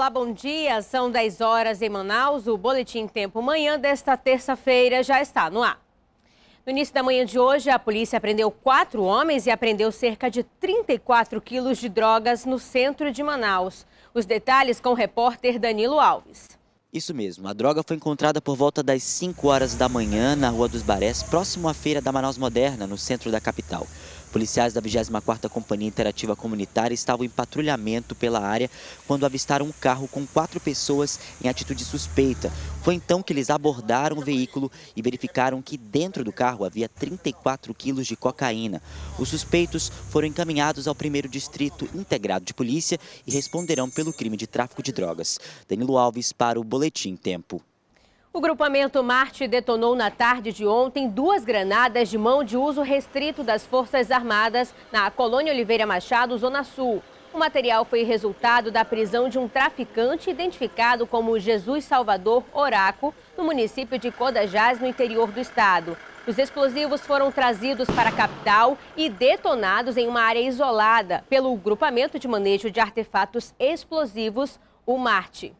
Olá, bom dia. São 10 horas em Manaus. O Boletim Tempo Manhã desta terça-feira já está no ar. No início da manhã de hoje, a polícia prendeu quatro homens e apreendeu cerca de 34 quilos de drogas no centro de Manaus. Os detalhes com o repórter Danilo Alves. Isso mesmo, a droga foi encontrada por volta das 5 horas da manhã na Rua dos Barés, próximo à feira da Manaus Moderna, no centro da capital. Policiais da 24ª Companhia Interativa Comunitária estavam em patrulhamento pela área quando avistaram um carro com quatro pessoas em atitude suspeita. Foi então que eles abordaram o veículo e verificaram que dentro do carro havia 34 quilos de cocaína. Os suspeitos foram encaminhados ao primeiro distrito integrado de polícia e responderão pelo crime de tráfico de drogas. Danilo Alves para o Boletim Tempo. O grupamento Marte detonou na tarde de ontem duas granadas de mão de uso restrito das Forças Armadas na Colônia Oliveira Machado, Zona Sul. O material foi resultado da prisão de um traficante identificado como Jesus Salvador Oraco, no município de Codajás, no interior do estado. Os explosivos foram trazidos para a capital e detonados em uma área isolada pelo grupamento de manejo de artefatos explosivos, o Marte.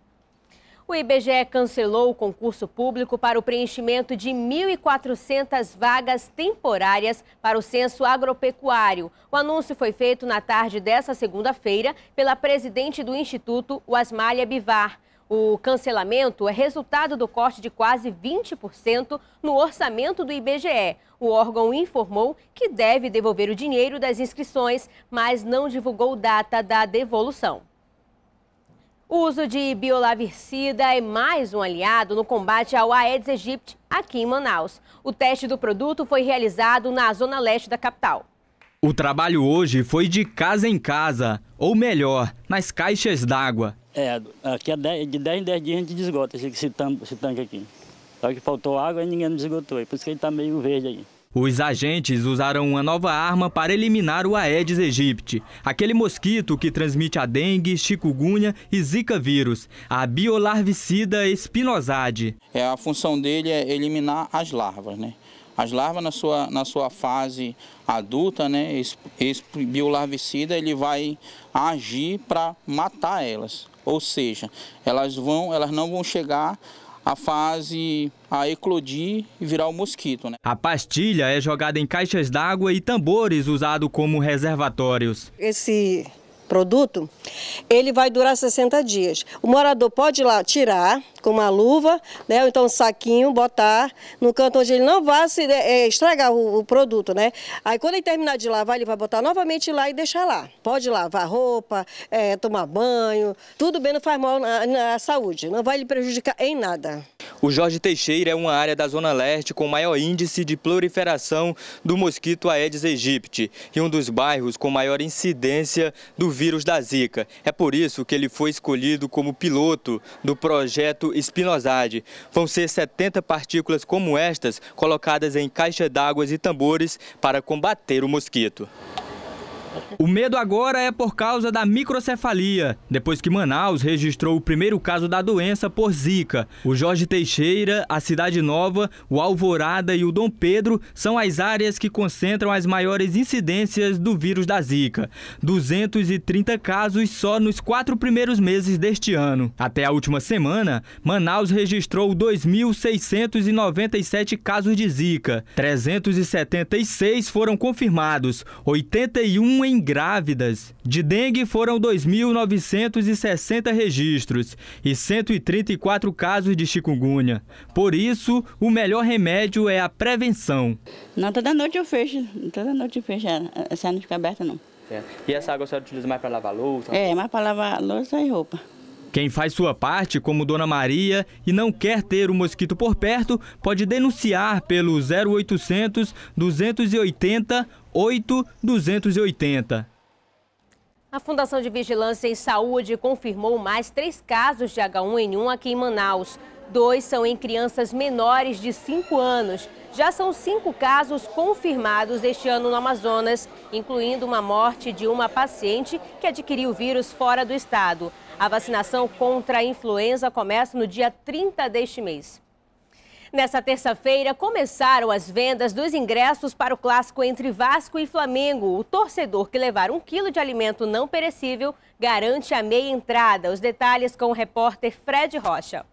O IBGE cancelou o concurso público para o preenchimento de 1.400 vagas temporárias para o censo agropecuário. O anúncio foi feito na tarde desta segunda-feira pela presidente do Instituto, Wasmalha Bivar. O cancelamento é resultado do corte de quase 20% no orçamento do IBGE. O órgão informou que deve devolver o dinheiro das inscrições, mas não divulgou data da devolução. O uso de biolavicida é mais um aliado no combate ao Aedes aegypti aqui em Manaus. O teste do produto foi realizado na zona leste da capital. O trabalho hoje foi de casa em casa, ou melhor, nas caixas d'água. É, aqui é de 10 em 10 dias a gente desgota esse, tanque aqui. Só que faltou água e ninguém desgotou, por isso que ele está meio verde aí. Os agentes usaram uma nova arma para eliminar o Aedes aegypti, aquele mosquito que transmite a dengue, chikungunya e zika vírus, a biolarvicida espinosade. É, a função dele é eliminar as larvas, né? As larvas na sua, na sua fase adulta, né, esse, esse biolarvicida ele vai agir para matar elas. Ou seja, elas vão, elas não vão chegar a fase a eclodir e virar o um mosquito. Né? A pastilha é jogada em caixas d'água e tambores usados como reservatórios. Esse produto, ele vai durar 60 dias. O morador pode ir lá tirar com uma luva, né, ou então um saquinho, botar no canto onde ele não vai se, né, é, estragar o, o, produto, né? Aí quando ele terminar de lavar, ele vai botar novamente lá e deixar lá. Pode lavar roupa, é, tomar banho, tudo bem, não faz mal na, na saúde, não vai lhe prejudicar em nada. O Jorge Teixeira é uma área da Zona Leste com maior índice de proliferação do mosquito Aedes aegypti e um dos bairros com maior incidência do vírus da Zika. É por isso que ele foi escolhido como piloto do projeto Espinozade. Vão ser 70 partículas como estas colocadas em caixa d'água e tambores para combater o mosquito. O medo agora é por causa da microcefalia, depois que Manaus registrou o primeiro caso da doença por Zika. O Jorge Teixeira, a Cidade Nova, o Alvorada e o Dom Pedro são as áreas que concentram as maiores incidências do vírus da Zika. 230 casos só nos quatro primeiros meses deste ano. Até a última semana, Manaus registrou 2.697 casos de Zika. 376 foram confirmados, 81 em grávidas de dengue foram 2.960 registros e 134 casos de chikungunya. Por isso, o melhor remédio é a prevenção. Não, toda noite eu fecho, toda noite eu fecho, essa não fica aberta não. É. E essa água a senhora utiliza mais para lavar louça? É, mais para lavar louça e roupa. Quem faz sua parte, como Dona Maria, e não quer ter o mosquito por perto, pode denunciar pelo 0800 280 8280. A Fundação de Vigilância em Saúde confirmou mais três casos de H1N1 aqui em Manaus. Dois são em crianças menores de 5 anos já são cinco casos confirmados este ano no Amazonas, incluindo uma morte de uma paciente que adquiriu o vírus fora do estado. A vacinação contra a influenza começa no dia 30 deste mês. Nessa terça-feira, começaram as vendas dos ingressos para o clássico entre Vasco e Flamengo. O torcedor que levar um quilo de alimento não perecível garante a meia entrada. Os detalhes com o repórter Fred Rocha.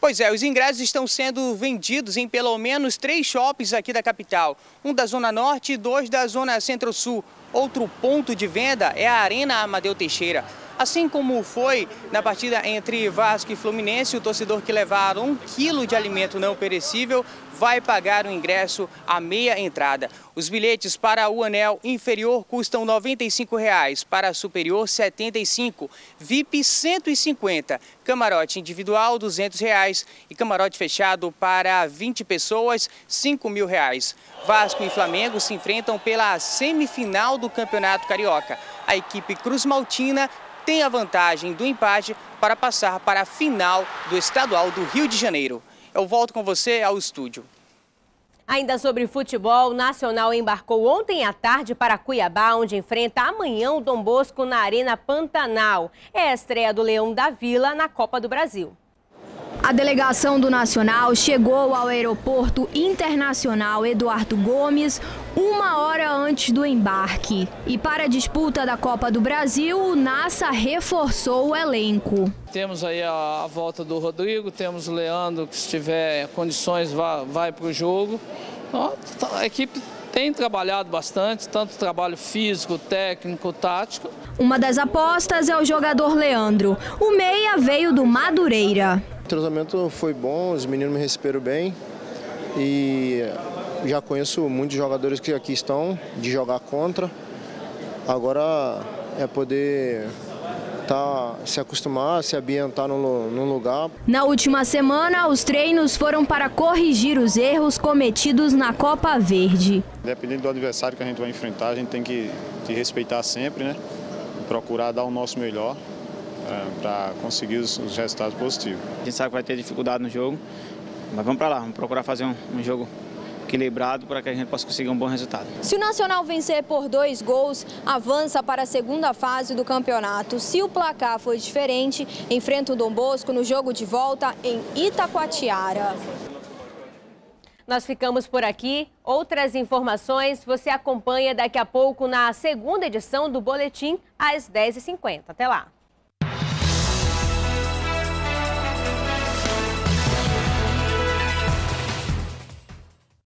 Pois é, os ingressos estão sendo vendidos em pelo menos três shoppings aqui da capital: um da Zona Norte e dois da Zona Centro-Sul. Outro ponto de venda é a Arena Amadeu Teixeira. Assim como foi na partida entre Vasco e Fluminense, o torcedor que levar um quilo de alimento não perecível vai pagar o ingresso à meia entrada. Os bilhetes para o anel inferior custam R$ 95,00, para superior R$ 75,00, VIP R$ 150,00, camarote individual R$ 200,00 e camarote fechado para 20 pessoas R$ 5.000. Vasco e Flamengo se enfrentam pela semifinal do Campeonato Carioca. A equipe Cruz Maltina tem a vantagem do empate para passar para a final do estadual do Rio de Janeiro. Eu volto com você ao estúdio. Ainda sobre futebol, o Nacional embarcou ontem à tarde para Cuiabá, onde enfrenta amanhã o Dom Bosco na Arena Pantanal. É a estreia do Leão da Vila na Copa do Brasil. A delegação do Nacional chegou ao Aeroporto Internacional Eduardo Gomes uma hora antes do embarque. E para a disputa da Copa do Brasil, o NASA reforçou o elenco. Temos aí a, a volta do Rodrigo, temos o Leandro, que se tiver condições vai, vai para o jogo. Tá, a equipe tem trabalhado bastante, tanto trabalho físico, técnico, tático. Uma das apostas é o jogador Leandro. O meia veio do Madureira. O treinamento foi bom, os meninos me receberam bem e já conheço muitos jogadores que aqui estão de jogar contra. Agora é poder tá, se acostumar, se ambientar no, no lugar. Na última semana, os treinos foram para corrigir os erros cometidos na Copa Verde. Dependendo do adversário que a gente vai enfrentar, a gente tem que, que respeitar sempre, né? Procurar dar o nosso melhor. É, para conseguir os, resultados positivos. A gente sabe que vai ter dificuldade no jogo, mas vamos para lá, vamos procurar fazer um, um jogo equilibrado para que a gente possa conseguir um bom resultado. Se o Nacional vencer por dois gols, avança para a segunda fase do campeonato. Se o placar for diferente, enfrenta o Dom Bosco no jogo de volta em Itacoatiara. Nós ficamos por aqui. Outras informações você acompanha daqui a pouco na segunda edição do Boletim às 10h50. Até lá!